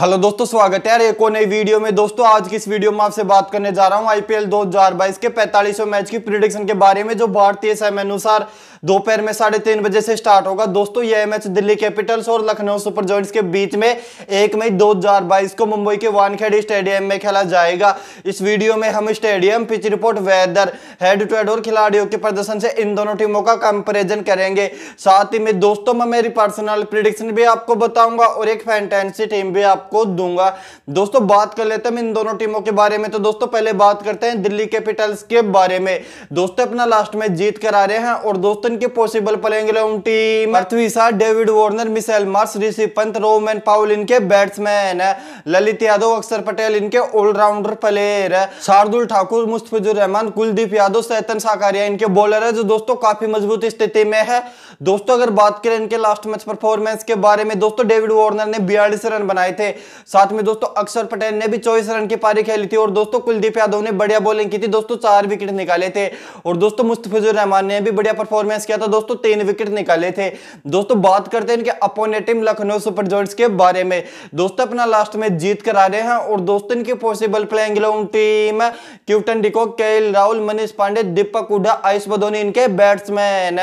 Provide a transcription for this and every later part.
hello दोस्तों स्वागत है यार एक और नई वीडियो में दोस्तों आज की इस वीडियो में आपसे बात करने जा रहा हूं आईपीएल 2022 के पैंतालीसवें मैच की प्रिडिक्शन के बारे में जो भारतीय समय अनुसार दोपहर में साढ़े तीन बजे से स्टार्ट होगा दोस्तों यह मैच दिल्ली कैपिटल्स और लखनऊ सुपर जॉइंट्स के बीच में एक मई दो को मुंबई के वानखेड़े स्टेडियम में खेला जाएगा इस वीडियो में हम stadium pitch report weather head to head और खिलाड़ियों के प्रदर्शन से इन दोनों टीमों का कंपेरिजन करेंगे साथ ही में दोस्तों में मेरी पर्सनल प्रिडिक्शन भी आपको बताऊंगा और एक फैंटेंसी टीम भी आप आपको दूंगा दोस्तों बात कर लेते हैं इन दोनों टीमों के बारे में तो दोस्तों पहले बात करते हैं दिल्ली कैपिटल्स के बारे में दोस्तों अपना लास्ट मैच जीत कर आ रहे हैं और दोस्तों इनके पॉसिबल प्लेइंग टीम अर्थविसा David Warner Mitchell Marsh Rishi Pant Rovman Powell इनके बैट्समैन है ललित यादव अक्षर पटेल इनके ऑलराउंडर प्लेयर है शार्दुल ठाकुर मुस्तफिजुर रहमान कुलदीप यादव सैतन साकारिया इनके बॉलर है जो दोस्तों काफी मजबूत स्थिति में है दोस्तों अगर बात करें इनके लास्ट मैच परफॉर्मेंस के बारे में दोस्तों डेविड वार्नर ने बयालीस रन बनाए थे साथ में दोस्तों अक्षर पटेल ने भी चौबीस रन की पारी खेली थी और दोस्तों कुलदीप यादव ने बढ़िया बॉलिंग की थी दोस्तों चार विकेट निकाले थे और दोस्तों मुस्तफिजुर रहमान ने भी बढ़िया परफॉर्मेंस किया था दोस्तों तीन विकेट निकाले थे दोस्तों बात करते हैं इनके opponent team Lucknow super giants के बारे में दोस्तों अपना लास्ट मैच जीत कर आ रहे हैं और दोस्तों इनके possible playing eleven team Quinton de Kock के राहुल मनीष पांडे दीपक हुडा आयुष बदोनी इनके batsman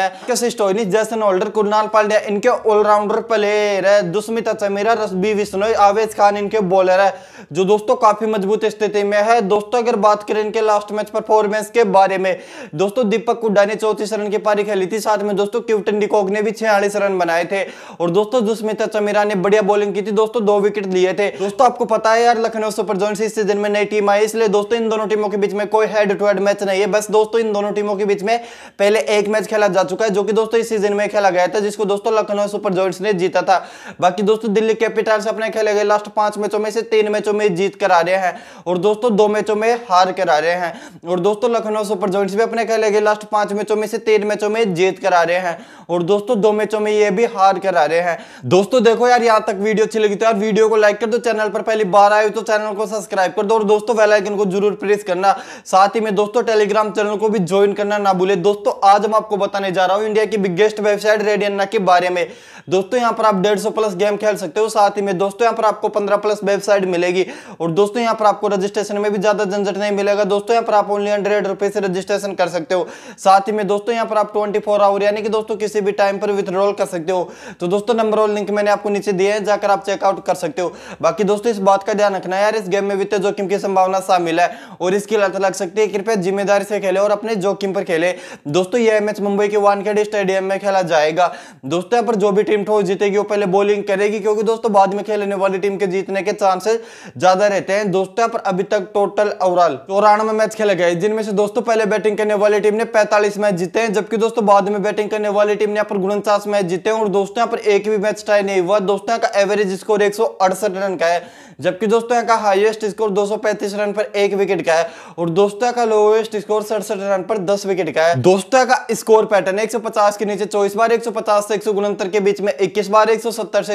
Stoinis Jason Holder Krunal Pandya इनके ऑलराउंडर प्लेयर दुष्मिता चमीरा रसबी विश्नोई आवे परवेज खान इनके बॉलर है जो दोस्तों काफी मजबूत स्थिति में है दोस्तों अगर बात करें इनके लास्ट मैच परफॉर्मेंस के बारे में दोस्तों दीपक हुड्डा ने चौतीस रन की पारी खेली थी साथ में दोस्तों क्यूटन डिकॉक ने भी छियालीस रन बनाए थे और दोस्तों दुष्मिता चमीरा ने बढ़िया बॉलिंग की थी दोस्तों दो विकेट लिए थे दोस्तों आपको पता है यार लखनऊ सुपर जोन इस सीजन में नई टीम आई इसलिए दोस्तों इन दोनों टीमों के बीच में कोई हेड टू हेड मैच नहीं है बस दोस्तों इन दोनों टीमों के बीच में पहले एक मैच खेला जा चुका है जो कि दोस्तों इस सीजन में खेला गया था जिसको दोस्तों लखनऊ सुपर जॉइंट्स ने जीता था बाकी दोस्तों दिल्ली कैपिटल्स अपने खेले गए लास्ट पांच मैचों में से तीन मैचों में जीत कर आ रहे हैं और दोस्तों दो मैचों में हार कर आ रहे हैं और दोस्तों लखनऊ सुपर जॉइंट्स भी अपने कह लगे लास्ट पांच मैचों में से तीन मैचों में जीत कर आ रहे हैं और दोस्तों दो मैचों में ये भी हार कर आ रहे हैं दोस्तों देखो यार यहाँ तक वीडियो अच्छी लगी तो यार वीडियो को लाइक कर दो चैनल पर पहली बार आए तो चैनल को सब्सक्राइब कर दो और दोस्तों वेलाइकन को जरूर प्रेस करना साथ ही में दोस्तों टेलीग्राम चैनल को भी ज्वाइन करना ना भूले दोस्तों आज मैं आपको बताने जा रहा हूँ इंडिया की बिगेस्ट वेबसाइट रेडियना के बारे में दोस्तों यहाँ पर आप डेढ़ प्लस गेम खेल सकते हो साथ ही में दोस्तों यहाँ पर आपको पंद्रह प्लस वेबसाइट मिलेगी और दोस्तों यहाँ पर आपको रजिस्ट्रेशन में भी ज्यादा झंझट नहीं मिलेगा दोस्तों यहाँ पर आप ओनली हंड्रेड रुपए से रजिस्ट्रेशन कर सकते हो साथ ही में दोस्तों यहाँ पर आप ट्वेंटी आवर यानी कि दोस्तों किसी भी टाइम पर विथड्रॉल कर सकते हो तो दोस्तों नंबर और लिंक मैंने आपको नीचे दिया है जाकर आप चेकआउट कर सकते हो बाकी दोस्तों इस बात का ध्यान रखना यार इस गेम में वित्तीय जोखिम की संभावना शामिल है और इसकी लत लग सकती है कृपया जिम्मेदारी से खेले और अपने जोखिम पर खेले दोस्तों यह मैच मुंबई के वानखेड़े स्टेडियम में खेला जाएगा दोस्तों यहाँ पर जो भी टीम ठोस जीतेगी वो पहले बॉलिंग करेगी क्योंकि दोस्तों बाद में खेलने वाली टीम के जीतने के चांसेस ज्यादा रहते हैं दोस्तों यहाँ पर अभी तक टोटल ओवरऑल चौरानवे मैच खेले गए जिनमें से दोस्तों पहले बैटिंग करने वाली टीम ने पैंतालीस मैच जीते हैं जबकि दोस्तों बाद में बैटिंग करने वाली टीम ने यहाँ पर उनचास मैच जीते हैं और दोस्तों यहाँ पर एक भी मैच ट्राई नहीं हुआ दोस्तों यहाँ का एवरेज स्कोर एक रन का है जबकि दोस्तों यहाँ का हाईएस्ट स्कोर 235 रन पर एक विकेट का है और दोस्तों का लोएस्ट स्कोर सड़सठ रन पर 10 विकेट का है दोस्तों का स्कोर पैटर्न 150 के नीचे 24 बार 150 से एक के बीच में 21 बार 170 से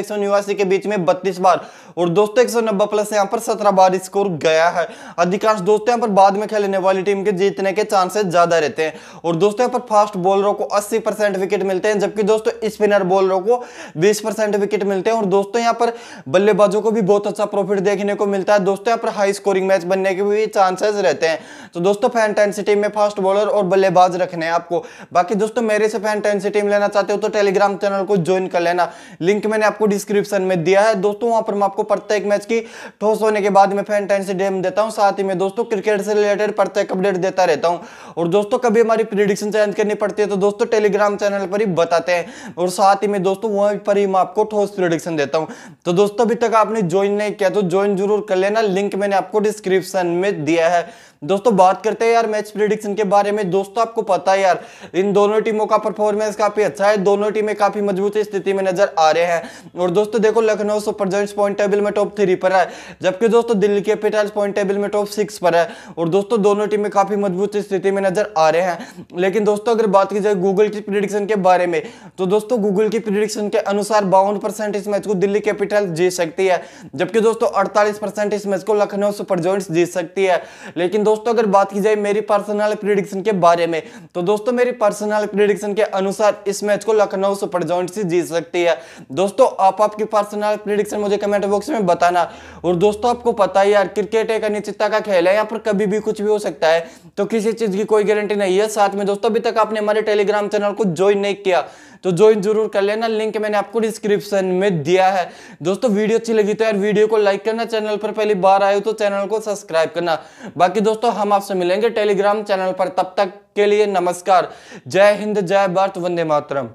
एक के बीच में 32 बार और दोस्तों एक सौ नब्बे प्लस यहाँ पर सत्रह बार स्कोर गया है अधिकांश दोस्तों यहाँ पर बाद में खेलने वाली टीम के जीतने के चांसेस ज्यादा रहते हैं और दोस्तों यहाँ पर फास्ट बॉलरों को अस्सी विकेट मिलते हैं जबकि दोस्तों स्पिनर बॉलरों को बीस विकेट मिलते हैं और दोस्तों यहाँ पर बल्लेबाजों को भी बहुत अच्छा प्रॉफिट देखने को मिलता है दोस्तों यहाँ पर हाई स्कोरिंग मैच बनने के भी चांसेस रहते हैं तो दोस्तों फैंटेंसी टीम में फास्ट बॉलर और बल्लेबाज रखने हैं आपको बाकी दोस्तों मेरे से फैंटेंसी टीम लेना चाहते हो तो टेलीग्राम चैनल को ज्वाइन कर लेना लिंक मैंने आपको डिस्क्रिप्शन में दिया है दोस्तों वहां पर मैं आपको प्रत्येक मैच की ठोस होने के बाद मैं फैंटेंसी डेम देता हूँ साथ ही में दोस्तों क्रिकेट से रिलेटेड प्रत्येक अपडेट देता रहता हूँ और दोस्तों कभी हमारी प्रिडिक्शन चेंज करनी पड़ती है तो दोस्तों टेलीग्राम चैनल पर ही बताते हैं और साथ ही में दोस्तों वहाँ पर ही मैं आपको ठोस प्रिडिक्शन देता हूँ तो दोस्तों अभी तक आपने ज्वाइन नहीं किया तो ज्वाइन जरूर कर लेना लिंक मैंने आपको डिस्क्रिप्शन में दिया है दोस्तों बात करते हैं यार मैच प्रिडिक्शन के बारे में दोस्तों आपको पता है यार इन दोनों टीमों का परफॉर्मेंस काफी अच्छा है दोनों टीमें काफी मजबूत स्थिति में नजर आ रहे हैं और दोस्तों देखो Lucknow super giants point table में टॉप थ्री पर है जबकि दोस्तों दिल्ली कैपिटल्स पॉइंट टेबल में टॉप सिक्स पर है और दोस्तों दोनों टीमें काफी मजबूत स्थिति में नजर आ रहे हैं लेकिन दोस्तों अगर बात की जाए गूगल की प्रिडिक्शन के बारे में तो दोस्तों गूगल की प्रिडिक्शन के अनुसार बावन इस मैच को दिल्ली कैपिटल जीत सकती है जबकि दोस्तों अड़तालीस इस मैच को लखनऊ सुपर जॉइंट्स जीत सकती है लेकिन दोस्तों अगर बात की जाए मेरी पर्सनल प्रिडिक्शन के बारे में तो दोस्तों मेरी पर्सनल प्रिडिक्शन के अनुसार इस मैच को लखनऊ सुपर जॉइंट से जीत सकती है दोस्तों आप आपकी पर्सनल प्रिडिक्शन मुझे कमेंट बॉक्स में बताना और दोस्तों आपको पता है यार क्रिकेट एक अनिश्चितता का खेल है यहाँ पर कभी भी कुछ भी हो सकता है तो किसी चीज की कोई गारंटी नहीं है साथ में दोस्तों अभी तक आपने हमारे टेलीग्राम चैनल को ज्वाइन नहीं किया तो ज्वाइन जरूर कर लेना लिंक मैंने आपको डिस्क्रिप्शन में दिया है दोस्तों वीडियो अच्छी लगी तो यार वीडियो को लाइक करना चैनल पर पहली बार आए हो तो चैनल को सब्सक्राइब करना बाकी दोस्तों दोस्तों हम आपसे मिलेंगे टेलीग्राम चैनल पर तब तक के लिए नमस्कार जय हिंद जय भारत वंदे मातरम